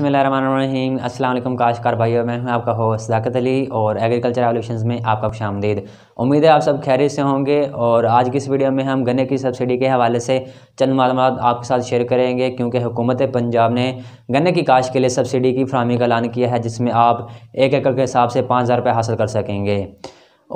अस्सलाम अल्लाम काशकार भाइयों मैं हूं आपका होस्ट जाकत अली और एग्रीकल्चर एवोल्यूशन में आपका खुश आमदीद उम्मीद है आप सब खैरियत से होंगे और आज की इस वीडियो में हम गन्ने की सब्सिडी के हवाले से चंद मालूम आपके साथ शेयर करेंगे क्योंकि हुकूमत पंजाब ने गन्ने की काश के लिए सब्सिडी की फ्राहमी का ऐलान किया है जिसमें आप एक एकड़ के हिसाब से पाँच हज़ार रुपये हासिल कर सकेंगे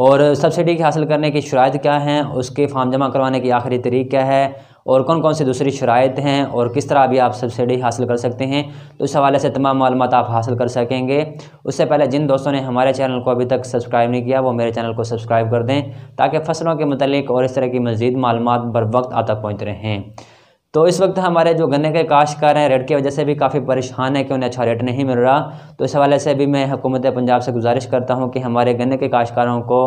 और सब्सिडी हासिल करने की शरात क्या हैं उसके फार्म जमा करवाने की आखिरी तरीक क्या है और कौन कौन से दूसरी शराइत हैं और किस तरह भी आप सब्सिडी हासिल कर सकते हैं तो इस हवाले से तमाम मालूम आप हासिल कर सकेंगे उससे पहले जिन दोस्तों ने हमारे चैनल को अभी तक सब्सक्राइब नहीं किया वो मेरे चैनल को सब्सक्राइब कर दें ताकि फसलों के मतलब और इस तरह की मज़ीद मालूम बर वक्त आता पहुँच पहुँच रहें तो इस वक्त हमारे जो गन्ने के काश्तकार हैं रेट की वजह से भी काफ़ी परेशान है कि उन्हें अच्छा रेट नहीं मिल रहा तो इस हवाले से भी मैं हुकूमत पंजाब से गुजारिश करता हूँ कि हमारे गन्ने के काश्तकारों को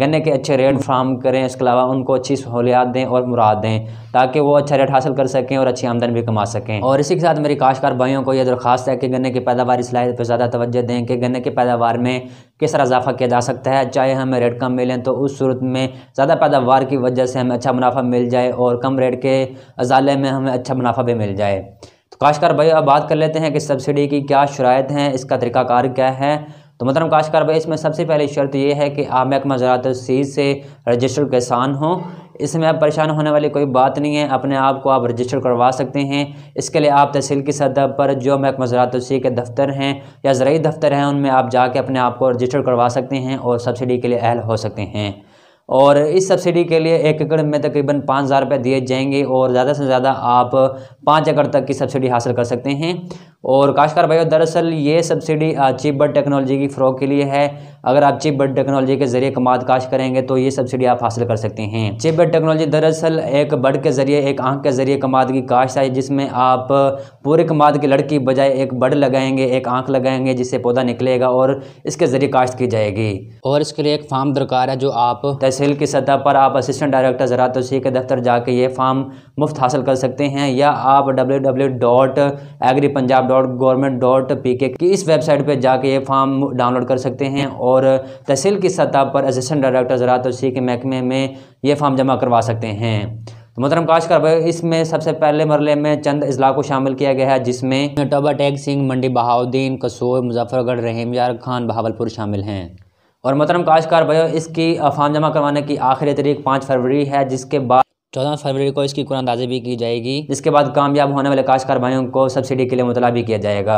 गन्ने के अच्छे रेट फ्राहम करें इसके अलावा उनको अच्छी सहूलियात दें और मुराद दें ताकि वो अच्छा रेट हासिल कर सकें और अच्छी आमदन भी कमा सकें और इसी के साथ मेरी काश्तकार भाइयों को यह दरख्वास्त है कि गन्ने की पैदावार इस लाइफ तो पर ज़्यादा तोज्जह दें कि गन्ने की पैदावार में किस तरह इजाफा किया जा सकता है चाहे हमें रेट कम मिलें तो उस सूरत में ज़्यादा पैदावार की वजह से हमें अच्छा मुनाफा मिल जाए और कम रेट के अजाले में हमें अच्छा मुनाफा भी मिल जाए तो काशकार भाई अब बात कर लेते हैं कि सब्सिडी की क्या शरात हैं इसका तरीक़ाकार क्या है तो मतलब काशकार भाई इसमें सबसे पहले शर्त यह है कि आप महकमा ज़रात सीज से रजिस्टर किसान हों इसमें आप परेशान होने वाली कोई बात नहीं है अपने आप को आप रजिस्टर करवा सकते हैं इसके लिए आप तहसील की सतह पर जो महकमा ज़रात सी के दफ्तर हैं या ज़रूरी दफ्तर हैं उनमें आप जाके अपने आप को रजिस्टर करवा सकते हैं और सब्सिडी के लिए अहल हो सकते हैं और इस सब्सिडी के लिए एक एकड़ में तकरीबन पाँच हज़ार रुपये दिए जाएंगे और ज़्यादा से ज़्यादा आप पाँच एकड़ तक की सब्सिडी हासिल कर सकते हैं और काशकार भाई दरअसल ये सब्सिडी चीप बर्ड टेक्नोलॉजी की फ़्रॉक के लिए है अगर आप चिप बर्ड टेक्नोलॉजी के ज़रिए कमाद काश करेंगे तो ये सब्सिडी आप हासिल कर सकते हैं चिप बर्ड टेक्नोलॉजी दरअसल एक बर्ड के ज़रिए एक आंख के ज़रिए कमाद की काश है जिसमें आप पूरे कमाद की लड़की बजाय एक बर्ड लगाएंगे एक आँख लगाएंगे जिससे पौधा निकलेगा और इसके ज़रिए काश्त की जाएगी और इसके लिए एक फार्म दरकार है जो आप तहसील की सतह पर आप असिस्टेंट डायरेक्टर जरा तो के दफ्तर जाके ये फार्म मुफ्त हासिल कर सकते हैं या आप W W dot agri Punjab dot P K की इस वेबसाइट पर जाके ये फॉर्म डाउनलोड कर सकते हैं और तहसील की सतह पर असिस्टेंट डायरेक्टर ज़रात वसी के महकमे में ये फॉर्म जमा करवा सकते हैं तो मोहतरम काशकर भाई इसमें सबसे पहले मरले में चंद अजला को शामिल किया गया है जिसमें टोबा टैग सिंह मंडी बहाउद्दीन कसूर मुजफ्फरगढ़ रहीम यार खान बहावलपुर शामिल हैं और मोहतरम काशकार भाई इसकी फॉर्म जमा करवाने की आखिरी तरीक पाँच फरवरी है जिसके बाद चौदह फरवरी को इसकी कुरानंदाजी भी की जाएगी जिसके बाद कामयाब होने वाले काश्तकार भाइयों को सब्सिडी के लिए मुतला भी किया जाएगा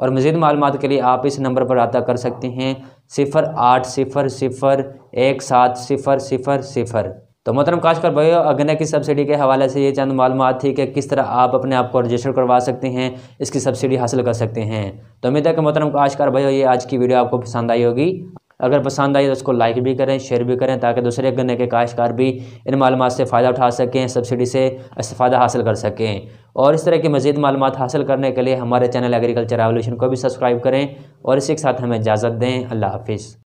और मजीद मालूम के लिए आप इस नंबर पर रबा कर सकते हैं सिफ़र आठ सिफ़र सिफ़र एक सात सिफ़र सिफ़र सिफ़र तो मोहतरम काशकर भाई अगने की सब्सिडी के हवाले से ये चंद मालूम थी कि किस तरह आप अपने आप को रजिस्टर करवा सकते हैं इसकी सब्सिडी हासिल कर सकते हैं तो उम्मीद है कि मोहतरम काशकर भाई ये आज की वीडियो आपको पसंद आई होगी अगर पसंद आई तो उसको लाइक भी करें शेयर भी करें ताकि दूसरे गन्ने के काश्कार भी इन मालूम से फ़ायदा उठा सकें सब्सिडी से इस्ता हासिल कर सकें और इस तरह की मज़ीद मालूम हासिल करने के लिए हमारे चैनल एग्रीकल्चर रेवोल्यूशन को भी सब्सक्राइब करें और इसी के साथ हमें इजाज़त दें अल्लाह हाफिज़